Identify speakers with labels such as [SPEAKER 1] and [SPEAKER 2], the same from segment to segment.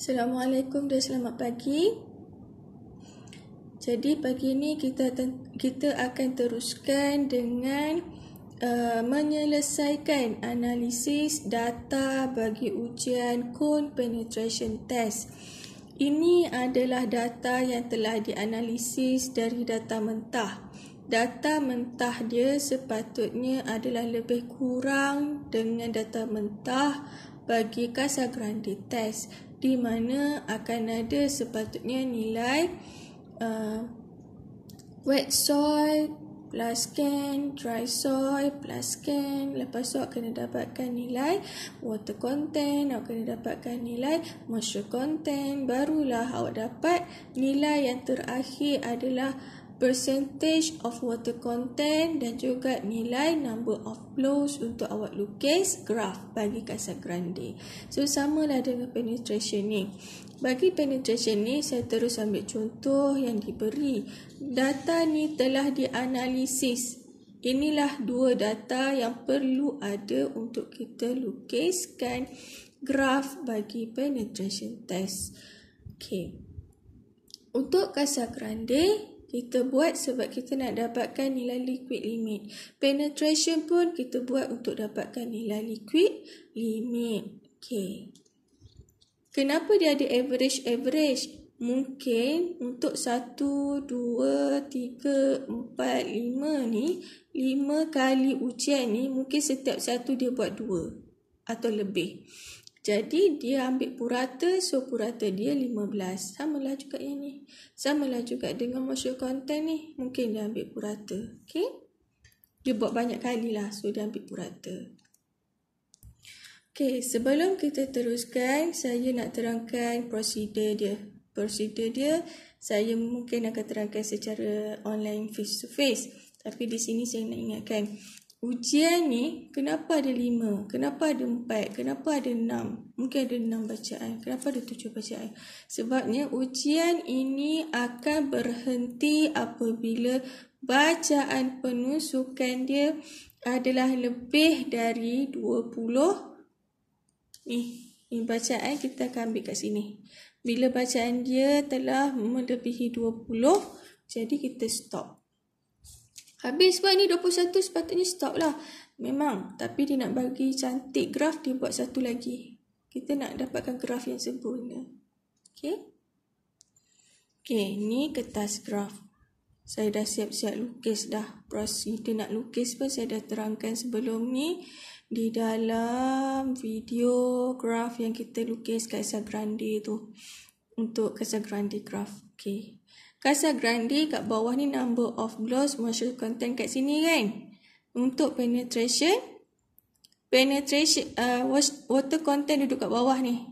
[SPEAKER 1] Assalamualaikum dan selamat pagi. Jadi pagi ini kita kita akan teruskan dengan uh, menyelesaikan analisis data bagi ujian cone penetration test. Ini adalah data yang telah dianalisis dari data mentah. Data mentah dia sepatutnya adalah lebih kurang dengan data mentah bagi Casagrande test di mana akan ada sepatutnya nilai uh, wet soil plus can, dry soil plus can. Lepas tu awak kena dapatkan nilai water content, awak kena dapatkan nilai moisture content. Barulah awak dapat nilai yang terakhir adalah uh, percentage of water content dan juga nilai number of blows untuk awak lukis graf bagi kasar grande. So, samalah dengan penetration ni. Bagi penetration ni, saya terus ambil contoh yang diberi. Data ni telah dianalisis. Inilah dua data yang perlu ada untuk kita lukiskan graf bagi penetration test. Okay. Untuk kasar grande, kita buat sebab kita nak dapatkan nilai liquid limit. Penetration pun kita buat untuk dapatkan nilai liquid limit. Okay. Kenapa dia ada average-average? Mungkin untuk 1, 2, 3, 4, 5 ni, 5 kali ujian ni mungkin setiap satu dia buat 2 atau lebih. Jadi dia ambil purata, so purata dia 15. lah juga yang ni. lah juga dengan motion content ni. Mungkin dia ambil purata. Okay? Dia buat banyak kali lah, so dia ambil purata. Okay, sebelum kita teruskan, saya nak terangkan prosedur dia. Prosedur dia, saya mungkin akan terangkan secara online face to face. Tapi di sini saya nak ingatkan, Ujian ni kenapa ada lima, kenapa ada empat, kenapa ada enam, mungkin ada enam bacaan, kenapa ada tujuh bacaan. Sebabnya ujian ini akan berhenti apabila bacaan penusukan dia adalah lebih dari dua puluh. Ni, ni bacaan kita akan ambil kat sini. Bila bacaan dia telah melebihi dua puluh, jadi kita stop. Habis sebab ni 21 sepatutnya stop lah. Memang. Tapi dia nak bagi cantik graf, dia buat satu lagi. Kita nak dapatkan graf yang sempurna. Okay. Okay, ni kertas graf. Saya dah siap-siap lukis dah. Proses kita nak lukis pun saya dah terangkan sebelum ni. Di dalam video graf yang kita lukis kat Sagrande tu untuk Casa Grande Craft. Okay. Casa Grande kat bawah ni number of gloss moisture content kat sini kan. Untuk penetration. Penetration, uh, water content duduk kat bawah ni.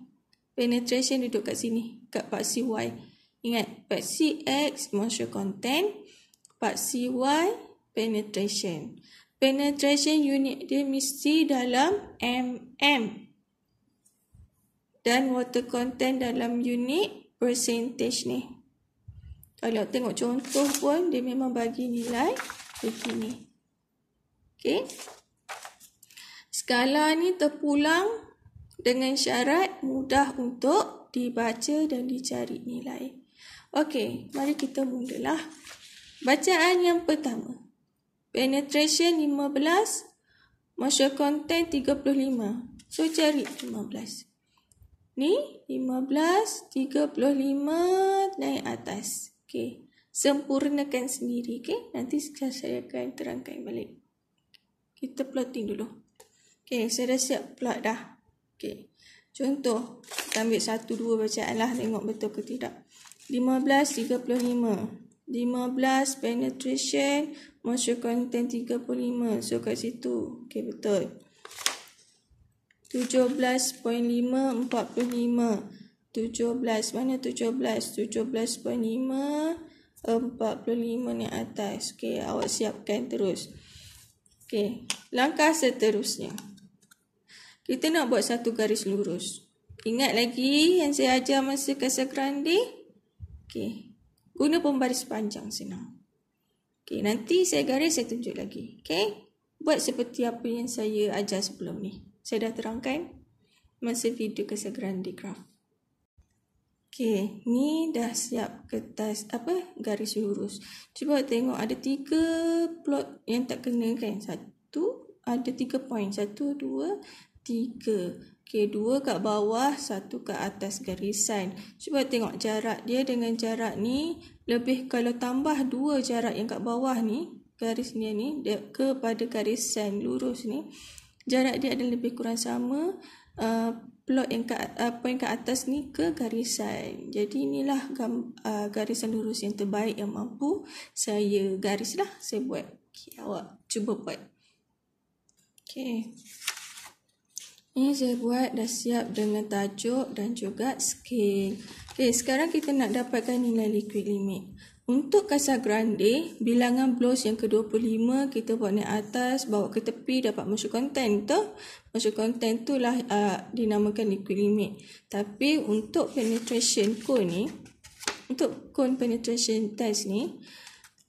[SPEAKER 1] Penetration duduk kat sini. Kat part C Y. Ingat, part C X moisture content. Part C Y penetration. Penetration unit dia mesti dalam mm dan water content dalam unit percentage ni. Kalau tengok contoh pun dia memang bagi nilai begini. Okey. Skala ni terpulang dengan syarat mudah untuk dibaca dan dicari nilai. Okey, mari kita mulalah. Bacaan yang pertama. Penetration 15, moisture content 35. So cari 15 ni 15 35 naik atas okey sempurnakan sendiri okey nanti saya akan terangkan balik kita plotting dulu okey saya dah siap plot dah okey contoh kita ambil satu dua bacaan lah tengok betul ke tidak 15 35 15 penetration moisture content 35 so kat situ okey betul 17.545 mana 17 17.545 ni atas okey awak siapkan terus okey langkah seterusnya kita nak buat satu garis lurus ingat lagi yang saya ajar masa kasar grandi. okey guna pembaris panjang senang okey nanti saya garis saya tunjuk lagi okey buat seperti apa yang saya ajar sebelum ni saya dah terangkan masa video kesegaran di graf. Okey, ni dah siap kertas apa garis lurus. Cuba tengok ada tiga plot yang tak kena kan. Satu ada tiga point. Satu, dua, tiga. Okey, dua kat bawah, satu kat atas garisan. Cuba tengok jarak dia dengan jarak ni. Lebih kalau tambah dua jarak yang kat bawah ni, garis ni ni, dia kepada garisan lurus ni jarak dia ada lebih kurang sama uh, plot yang kat uh, point kat atas ni ke garisan. Jadi inilah gam, uh, garisan lurus yang terbaik yang mampu saya garis lah saya buat. Okay, awak cuba buat. Okay. Ini saya buat dah siap dengan tajuk dan juga scale. Okey, sekarang kita nak dapatkan nilai liquid limit. Untuk kasar grande bilangan blows yang ke-25 kita buat naik atas, bawa ke tepi dapat masuk content tu. Masuk content tu lah uh, dinamakan liquid limit. Tapi untuk penetration cone ni, untuk cone penetration test ni,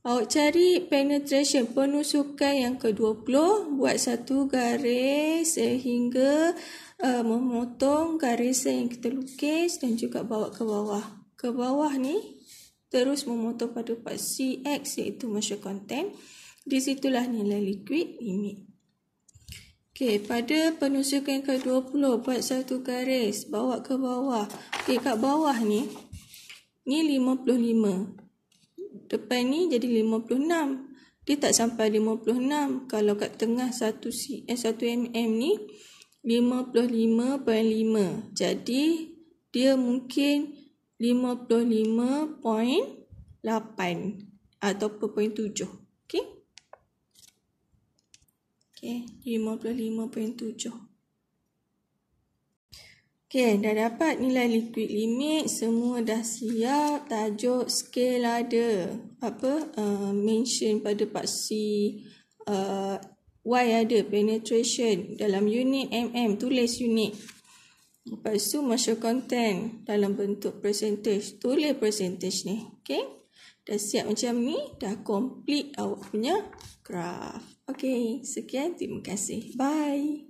[SPEAKER 1] Awak cari penetration penusukan yang ke-20 Buat satu garis sehingga uh, memotong garis yang kita lukis Dan juga bawa ke bawah Ke bawah ni terus memotong pada part CX iaitu moisture content Di situlah nilai liquid ini. Okey, pada penusukan yang ke-20 buat satu garis bawa ke bawah. Okey, kat bawah ni ni 55 depan ni jadi 56. Dia tak sampai 56. Kalau kat tengah 1 cm, 1 mm ni 55.5. Jadi dia mungkin 55.8 atau 0.7. Okey. Okey, 55.7. Okay, dah dapat nilai liquid limit, semua dah siap, tajuk scale ada. Apa? Uh, mention pada paksi uh, Y ada, penetration dalam unit mm, tulis unit. Lepas tu masuk content dalam bentuk percentage, tulis percentage ni. Okay, dah siap macam ni, dah complete awak punya graph. Okay, sekian, terima kasih. Bye.